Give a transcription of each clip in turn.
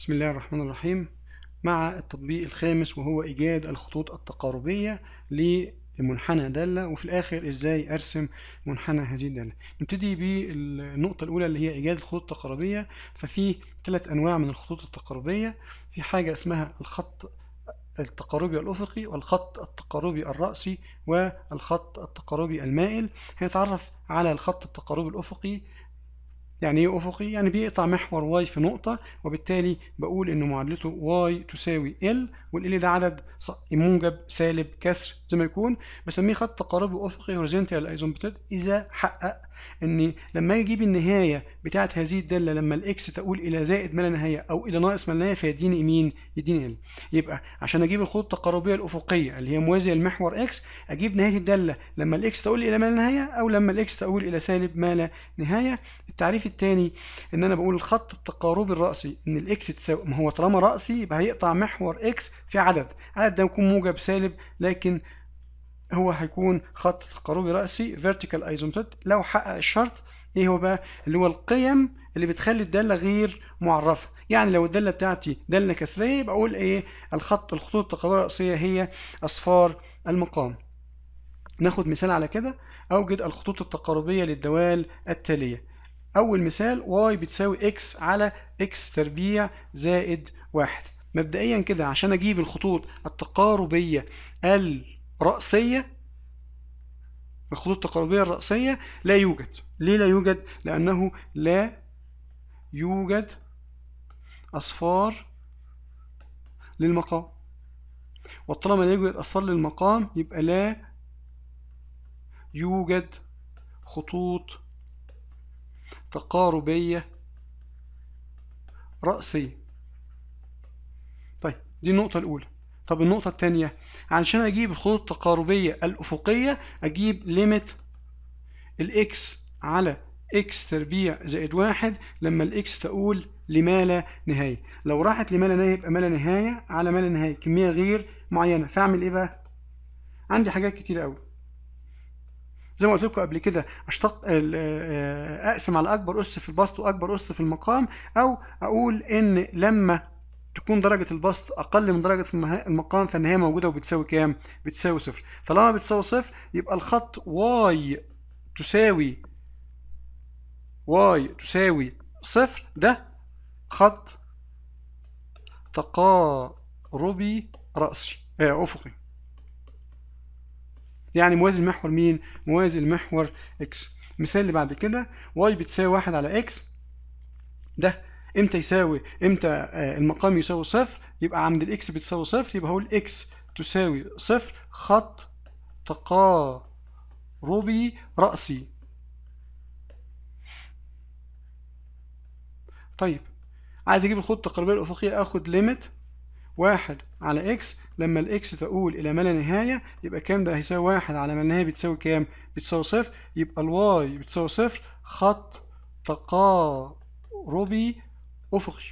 بسم الله الرحمن الرحيم مع التطبيق الخامس وهو إيجاد الخطوط التقاربية لمنحنى دالة وفي الآخر إزاي أرسم منحنى هذه الدالة نبتدي بالنقطة الأولى اللي هي إيجاد الخطوط التقاربية ففي ثلاث أنواع من الخطوط التقاربية في حاجة اسمها الخط التقاربي الأفقي والخط التقاربي الرأسي والخط التقاربي المائل هنتعرف على الخط التقاربي الأفقي يعني ايه افقي يعني بيقطع محور واي في نقطه وبالتالي بقول ان معادلته واي تساوي ال والال ده عدد موجب سالب كسر زي ما يكون بسميه خط تقارب افقي هورزنتال ايزومبتد اذا حقق ان لما اجيب النهايه بتاعه هذه الداله لما الاكس تؤول الى زائد ما لا نهايه او الى ناقص ما لا نهايه فيديني مين يديني ال يبقى عشان اجيب الخطوط التقاربيه الافقيه اللي هي موازيه لمحور اكس اجيب نهايه الداله لما الاكس تؤول الى ما لا نهايه او لما الاكس تؤول الى سالب ما لا نهايه التعريف التاني ان انا بقول الخط التقاربي الرأسي ان الاكس تساوي ما هو طالما رأسي يبقى هيقطع محور اكس في عدد عدد ده يكون موجب سالب لكن هو هيكون خط تقاربي رأسي vertical isometry لو حقق الشرط ايه هو بقى اللي هو القيم اللي بتخلي الدالة غير معرفة يعني لو الدالة بتاعتي دالة كسرية يبقى اقول ايه الخط الخطوط التقاربية الرأسية هي اصفار المقام ناخد مثال على كده أوجد الخطوط التقاربية للدوال التالية أول مثال y بتساوي x على x تربيع زائد واحد مبدئيا كده عشان أجيب الخطوط التقاربية الرأسية الخطوط التقاربية الرأسية لا يوجد ليه لا يوجد؟ لأنه لا يوجد أصفار للمقام وطالما لا يوجد أصفار للمقام يبقى لا يوجد خطوط تقاربية رأسية طيب دي النقطة الأولى طب النقطة الثانية علشان أجيب الخطوط التقاربية الأفقية أجيب ليميت الإكس على إكس تربيع زائد واحد لما الإكس تقول لما لا نهاية لو راحت لما لا نهاية يبقى ما لا نهاية على ما لا نهاية كمية غير معينة فأعمل إيه بقى؟ عندي حاجات كتير أوي زي ما قلت لكم قبل كده اشتق آه، آه، اقسم على اكبر اس في البسط واكبر اس في المقام او اقول ان لما تكون درجة البسط أقل من درجة المقام فإن هي موجودة وبتساوي كام؟ بتساوي صفر، طالما بتساوي صفر يبقى الخط واي تساوي واي تساوي صفر ده خط تقاربي رأسي آه أفقي يعني موازي المحور مين موازي المحور اكس المثال اللي بعد كده واي بتساوي واحد على اكس ده امتى يساوي امتى آه، المقام يساوي صفر يبقى عند الاكس بتساوي صفر يبقى هقول اكس تساوي صفر خط تقاربي رأسي طيب عايز اجيب الخطوط التقاربيه الافقيه اخد ليميت واحد على اكس لما الاكس تؤول الى ما لا نهايه يبقى كام ده هيساوي واحد على ما لا نهايه بتساوي كام؟ بتساوي صفر يبقى الواي بتساوي صفر خط تقاربي افقي.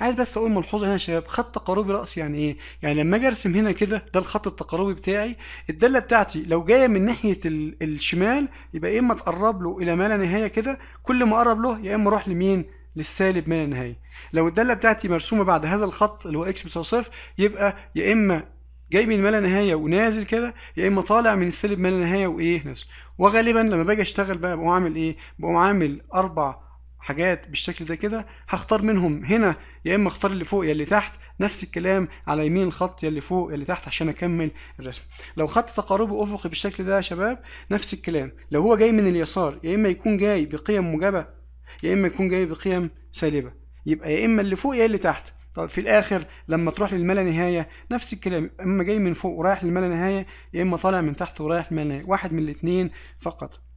عايز بس اقول ملحوظه هنا يا شباب خط تقاربي راسي يعني ايه يعني لما اجي ارسم هنا كده ده الخط التقاربي بتاعي الداله بتاعتي لو جايه من ناحيه الشمال يبقى يا اما تقرب له الى ما لا نهايه كده كل ما اقرب له يا اما اروح لمين للسالب من النهاية لو الدالة بتاعتي مرسومة بعد هذا الخط اللي هو اكس بتساوي صفر يبقى يا إما جاي من ما لا نهايه ونازل كده يا اما طالع من السالب ما لا نهايه وايه نازل وغالبا لما باجي اشتغل بقى بقوم عامل ايه بقوم عامل اربع حاجات بالشكل ده كده هختار منهم هنا يا اما اختار اللي فوق يا اللي تحت نفس الكلام على يمين الخط يا اللي فوق يا اللي تحت عشان اكمل الرسم لو خط تقاربي افقي بالشكل ده يا شباب نفس الكلام لو هو جاي من اليسار يا اما يكون جاي بقيم موجبه يا اما يكون جاي بقيم سالبه يبقى يا اما اللي فوق يا اللي تحت طب في الاخر لما تروح للملا نهايه نفس الكلام اما جاي من فوق ورايح للملا نهايه يا اما طالع من تحت ورايح للملا نهايه واحد من الاثنين فقط